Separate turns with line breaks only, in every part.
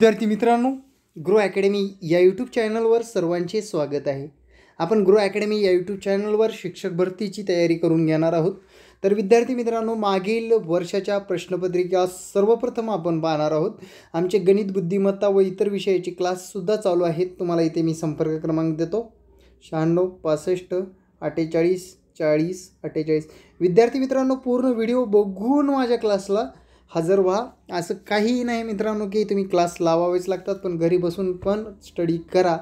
विद्यार्थी मित्रांनो grow Academy या यूट्यूब चॅनलवर सर्वांचे स्वागत आहे आपण ग्रो अकॅडमी या यूट्यूब चॅनलवर शिक्षक भरतीची तयारी करून घेणार आहोत तर विद्यार्थी मित्रांनो मागील वर्षाच्या प्रश्नपत्रिका सर्वप्रथम आपण पाहणार आहोत आमचे गणित बुद्धिमत्ता व इतर विषयाचे क्लाससुद्धा चालू आहेत तुम्हाला इथे मी संपर्क क्रमांक देतो शहाण्णव पासष्ट अठ्ठेचाळीस चाळीस अठ्ठेचाळीस विद्यार्थी मित्रांनो पूर्ण व्हिडिओ बघून माझ्या क्लासला हजर व्हा असं काहीही नाही मित्रांनो की तुम्ही क्लास लावावेच लागतात पण घरी बसून पण स्टडी करा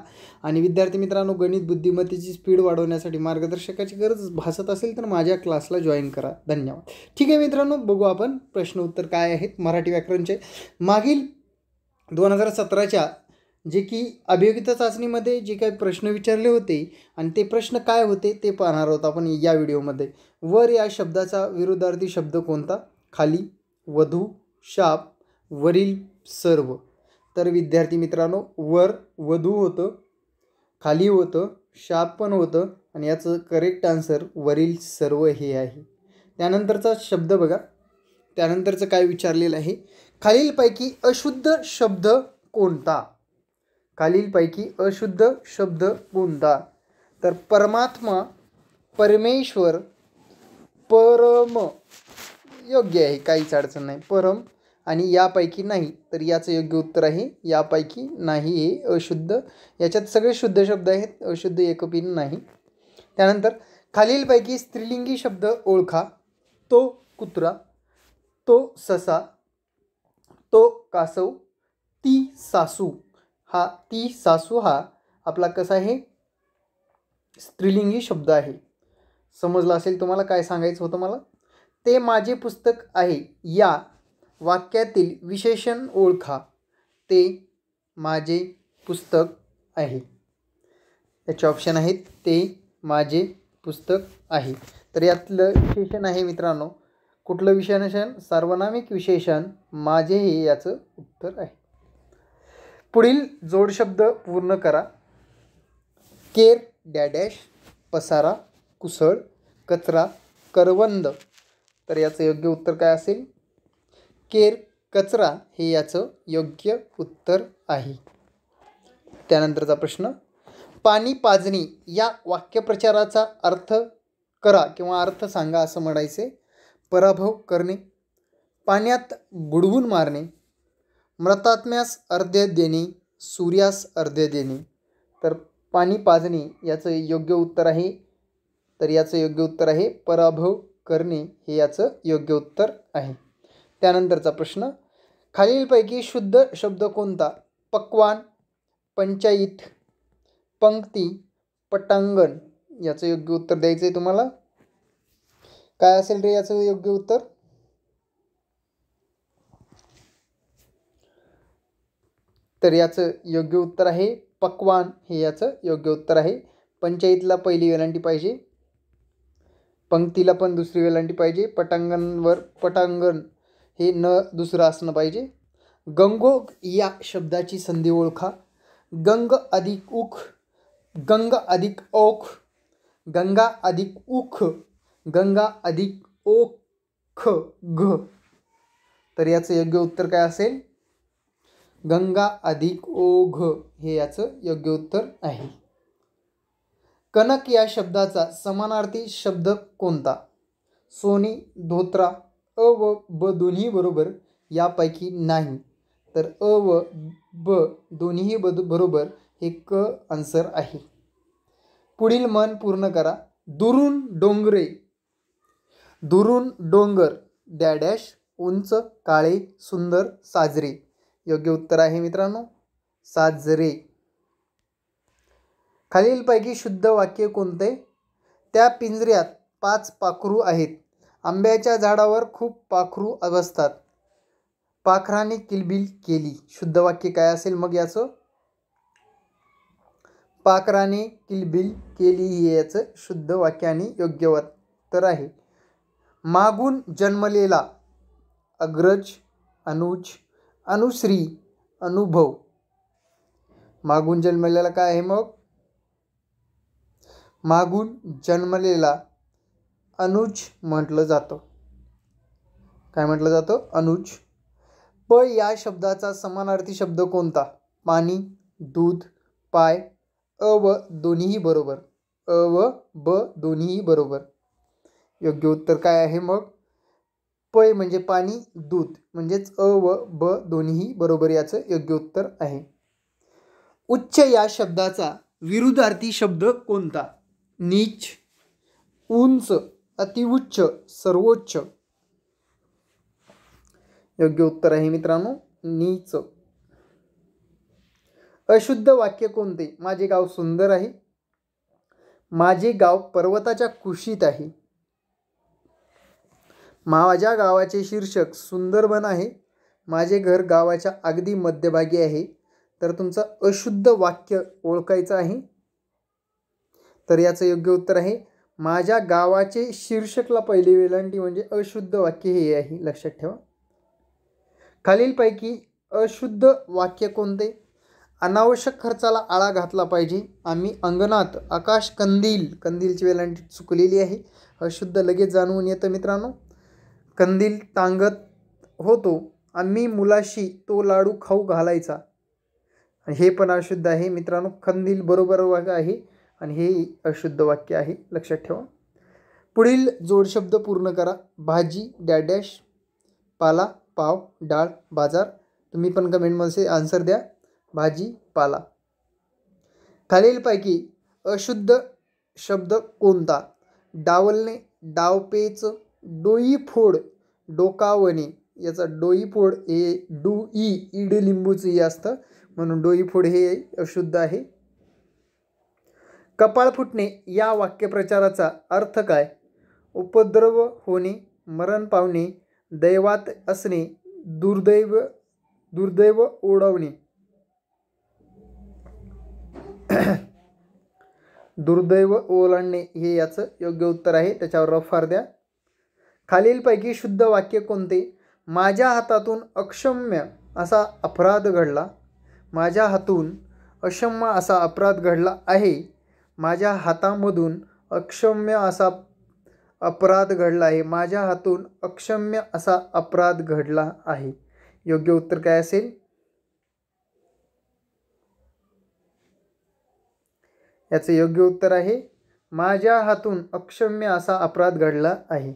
आणि विद्यार्थी मित्रांनो गणित बुद्धिमत्तेची स्पीड वाढवण्यासाठी मार्गदर्शकाची गरज भासत असेल तर माझ्या क्लासला जॉईन करा धन्यवाद ठीक आहे मित्रांनो बघू आपण प्रश्न उत्तर काय आहेत मराठी व्याकरणचे मागील दोन हजार सतराच्या जे की अभियोगिता चाचणीमध्ये जे काही प्रश्न विचारले होते आणि ते प्रश्न काय होते ते पाहणार आहोत आपण या व्हिडिओमध्ये वर या शब्दाचा विरोधार्थी शब्द कोणता खाली वधू शाप वरील सर्व तर विद्यार्थी मित्रांनो वर वधू होतं खाली होतं शाप पण होतं आणि याचं करेक्ट आन्सर वरील सर्व हे आहे त्यानंतरचा शब्द बघा त्यानंतरचं काय विचारलेलं आहे खालीलपैकी अशुद्ध शब्द कोणता खालीलपैकी अशुद्ध शब्द कोणता तर परमात्मा परमेश्वर परम योग्य आहे काहीच अडचण नाही परम आणि यापैकी नाही तर याचं योग्य उत्तर आहे यापैकी नाही हे अशुद्ध याच्यात सगळे शुद्ध शब्द आहेत अशुद्ध एकपिन नाही त्यानंतर खालीलपैकी स्त्रीलिंगी शब्द ओळखा तो कुत्रा तो ससा तो कासव ती सासू हा ती सासू हा आपला कसा आहे स्त्रीलिंगी शब्द आहे समजलं असेल तुम्हाला काय सांगायचं होतं मला ते माझे पुस्तक आहे या वाक्यातील विशेषण ओळखा ते माझे पुस्तक आहे याचे ऑप्शन आहेत ते माझे पुस्तक आहे तर यातलं विशेषण आहे मित्रांनो कुठलं विशेषण सार्वनामिक विशेषण माझे हे याचं उत्तर आहे पुढील जोडशब्द पूर्ण करा केर डॅडॅश पसारा कुसळ कचरा करवंद तर याचं योग्य उत्तर काय असेल केर कचरा हे याचं योग्य उत्तर आहे त्यानंतरचा प्रश्न पाणी पाजणी या वाक्यप्रचाराचा अर्थ करा किंवा अर्थ सांगा असं म्हणायचे पराभव करणे पाण्यात बुडवून मारणे मृतात्म्यास अर्ध्य देणे सूर्यास अर्ध्य देणे तर पाणी पाजणे याचं योग्य उत्तर आहे तर याचं योग्य उत्तर आहे पराभव करणे हे याचं योग्य उत्तर आहे त्यानंतरचा प्रश्न खालीलपैकी शुद्ध शब्द कोणता पक्वान पंचायत पंक्ती पटांगण याचं योग्य उत्तर द्यायचं आहे तुम्हाला काय असेल रे याचं योग्य उत्तर तर याचं योग्य उत्तर आहे पक्वान हे याचं योग्य उत्तर आहे पंचायतीला पहिली वेलांटी पाहिजे पंक्तीला पण दुसरी वेलांटी पाहिजे पटांगणवर पटांगण हे न दुसरं असणं पाहिजे गंगो या शब्दाची संधी ओळखा गंग अधिक उख गंग अधिक ओख गंगा अधिक उख गंगा अधिक ओख घ तर याचं योग्य उत्तर काय असेल गंगा अधिक ओघ हे याचं योग्य उत्तर आहे कनक या शब्दाचा समानार्थी शब्द कोणता सोनी धोत्रा अ व ब दोन्ही बरोबर यापैकी नाही तर अ व ब दोन्ही बद बरोबर हे क आन्सर आहे पुढील मन पूर्ण करा दुरून डोंगरे दुरून डोंगर डॅडॅश डॅश उंच काळे सुंदर साजरे योग्य उत्तर आहे मित्रांनो साजरे खालीलपैकी शुद्ध वाक्य कोणते त्या पिंजऱ्यात पाच पाखरू आहेत आंब्याच्या झाडावर खूप पाखरू बसतात पाखराने किलबिल केली शुद्ध वाक्य काय असेल मग याचं पाखराने किलबिल केली हे याचं शुद्ध वाक्याने योग्य तर आहे मागून जन्मलेला अग्रज अनुज अनुश्री अनुभव मागून जन्मलेला काय आहे मग मागून जन्मलेला अनुज म्हटलं जातं काय म्हटलं जातं अनुज प या शब्दाचा समानार्थी शब्द कोणता पाणी दूध पाय अ व दोन्हीही बरोबर अ व ब दोन्हीही बरोबर योग्य उत्तर काय आहे मग पय म्हणजे पाणी दूध म्हणजेच अ व ब दोन्हीही बरोबर याचं योग्य उत्तर आहे उच्च या शब्दाचा विरुद्धार्थी शब्द कोणता नीच उंच अतिउच्च सर्वोच्च योग्य उत्तर आहे मित्रांनो नीच अशुद्ध वाक्य कोणते माझे गाव सुंदर आहे माझे गाव पर्वताच्या कुशीत आहे माझ्या गावाचे शीर्षक सुंदरबन आहे माझे घर गावाच्या अगदी मध्यभागी आहे तर तुमचं अशुद्ध वाक्य ओळखायचं आहे तर याचं योग्य उत्तर आहे माझ्या गावाचे शीर्षकला पहिली वेलांटी म्हणजे अशुद्ध वाक्य हे आहे लक्षात ठेवा खालीलपैकी अशुद्ध वाक्य कोणते अनावश्यक खर्चाला आळा घातला पाहिजे आम्ही अंगणात आकाश कंदील कंदीलची वेलांटी चुकलेली आहे अशुद्ध लगेच जाणवून येतं मित्रांनो कंदील टांगत होतो आम्ही मुलाशी तो लाडू खाऊ घालायचा हे पण अशुद्ध आहे मित्रांनो कंदील बरोबर आहे आणि हे अशुद्ध वाक्य आहे लक्षात ठेवा पुढील जोडशब्द पूर्ण करा भाजी डॅडॅश पाला पाव डाळ बाजार तुम्ही पण कमेंटमध्ये आन्सर द्या भाजी पाला खालीलपैकी अशुद्ध शब्द कोणता डावलणे डावपेच डोई फोड डोकावणे याचा डोई फोड हे डू ई इड लिंबूचं असतं म्हणून डोई फोड हे अशुद्ध आहे कपाळ फुटणे या वाक्यप्रचाराचा अर्थ काय उपद्रव होणे मरण पावणे दैवात असणे दुर्दैव दुर्दैव ओढवणे दुर्दैव ओलांडणे हे याचं योग्य उत्तर आहे त्याच्यावर रफार द्या खालीलपैकी शुद्ध वाक्य कोणते माझ्या हातातून अक्षम्य असा अपराध घडला माझ्या हातून अक्षम्य असा अपराध घडला आहे माझ्या हातामधून अक्षम्य असा अपराध घडला आहे माझ्या हातून अक्षम्य असा अपराध घडला आहे योग्य उत्तर काय असेल याचं योग्य उत्तर आहे माझ्या हातून अक्षम्य असा अपराध घडला आहे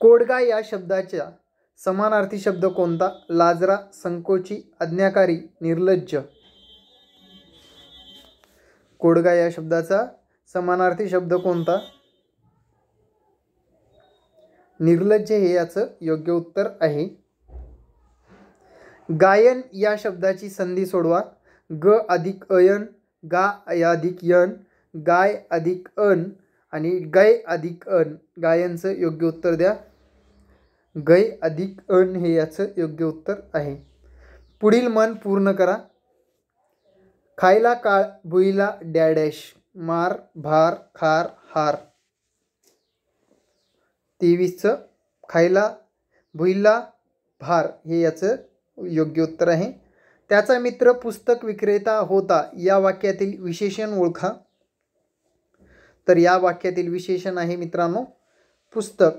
कोडगा या शब्दाच्या समानार्थी शब्द कोणता लाजरा संकोची अज्ञाकारी निर्लज्ज कोडगा या शब्दाचा समानार्थी शब्द कोणता निर्लज्ज हे याचं योग्य उत्तर आहे गायन या शब्दाची संधी सोडवा ग अधिक अयन गा अधिक यन गाय अधिक अन आणि गय अधिक अन गायनचं योग्य उत्तर द्या गय अधिक अन हे याचं योग्य उत्तर आहे पुढील मन पूर्ण करा खायला काळ भुईला डॅडॅश मार भार खार हार तेवीसचं खायला भुईला भार हे याचं योग्य उत्तर आहे त्याचा मित्र पुस्तक विक्रेता होता या वाक्यातील विशेषण ओळखा तर या वाक्यातील विशेषण आहे मित्रांनो पुस्तक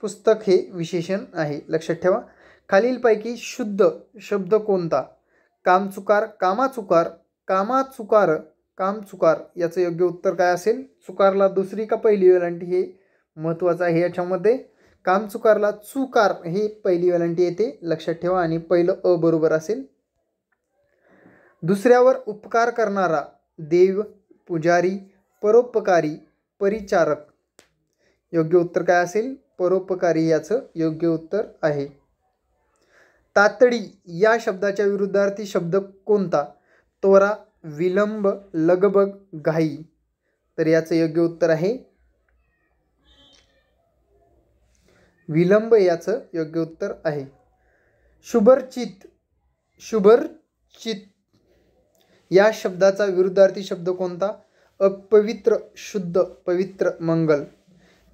पुस्तक हे विशेषण आहे लक्षात ठेवा खालीलपैकी शुद्ध शब्द कोणता कामचुकार कामाचुकार कामा चुकार काम चुकार याचं योग्य उत्तर काय असेल चुकारला दुसरी का पहिली वेलांटी हे महत्त्वाचं आहे याच्यामध्ये काम चुकारला चुकार हे पहिली वेलांटी येते लक्षात ठेवा आणि पहिलं अ बरोबर असेल दुसऱ्यावर उपकार करणारा देव पुजारी परोपकारी परिचारक योग्य उत्तर काय असेल परोपकारी याचं योग्य उत्तर आहे तातडी या शब्दाच्या विरुद्धार्थी शब्द कोणता त्वरा विलंब लगबग घाई तर याचं योग्य उत्तर आहे विलंब याचं योग्य उत्तर आहे शुभरचित शुभरचित या शब्दाचा विरुद्धार्थी शब्द कोणता अपवित्र शुद्ध पवित्र मंगल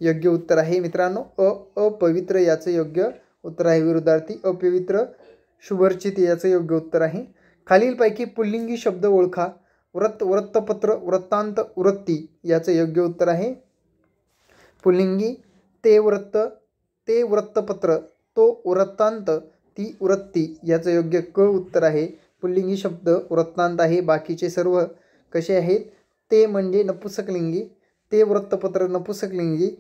योग्य उत्तर आहे मित्रांनो अ अपवित्र याचं योग्य उत्तर आहे विरुद्धार्थी अपवित्र शुभरचित याचं योग्य उत्तर आहे खालीलपैकी पुल्लिंगी शब्द ओळखा व्रत वृत्तपत्र वृत्तांत वृत्ती याचं योग्य उत्तर आहे पुल्लिंगी ते वृत्त ते वृत्तपत्र तो वृत्तांत ती वृत्ती याचं योग्य क उत्तर आहे पुल्लिंगी शब्द वृत्तांत आहे बाकीचे सर्व कसे आहेत ते म्हणजे नपुसकलिंगी ते वृत्तपत्र नपुसकलिंगी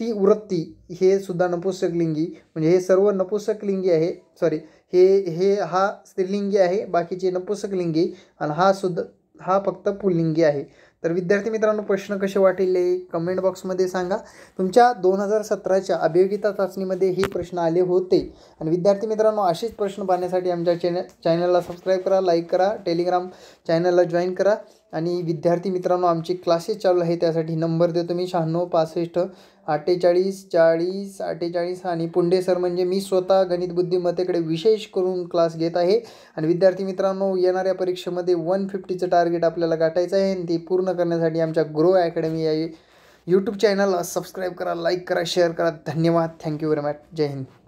ती वृत्ती हे सुद्धा नपुंसकलिंगी म्हणजे हे सर्व नपुसकलिंगी आहे सॉरी हे हे हा स्त्रीलिंगी आहे बाकीचे नपुंसकलिंगी आणि हा सुद्धा हा फक्त पुल्लिंगी आहे तर विद्यार्थी मित्रांनो प्रश्न कसे वाटले कमेंट बॉक्समध्ये सांगा तुमच्या दोन हजार सतराच्या अभियोगिता चाचणीमध्ये हे प्रश्न आले होते आणि विद्यार्थी मित्रांनो असेच प्रश्न पाहण्यासाठी आमच्या चॅनल चॅनलला सबस्क्राईब करा लाईक करा टेलिग्राम चॅनलला जॉईन करा आणि विद्यार्थी मित्रांनो आमचे क्लासेस चालू आहे त्यासाठी नंबर देतो मी शहाण्णव पासष्ट अठ्ठेचाळीस चाळीस अठ्ठेचाळीस आणि पुंडे सर म्हणजे मी स्वतः गणित बुद्धिमत्तेकडे विशेष करून क्लास घेत आहे आणि विद्यार्थी मित्रांनो येणाऱ्या परीक्षेमध्ये वन फिफ्टीचं टार्गेट आपल्याला गाठायचं आहे आणि ते पूर्ण करण्यासाठी आमच्या ग्रो अकॅडमी या यूट्यूब चॅनलला सबस्क्राईब करा लाईक करा शेअर करा धन्यवाद thank you very much Jai Hind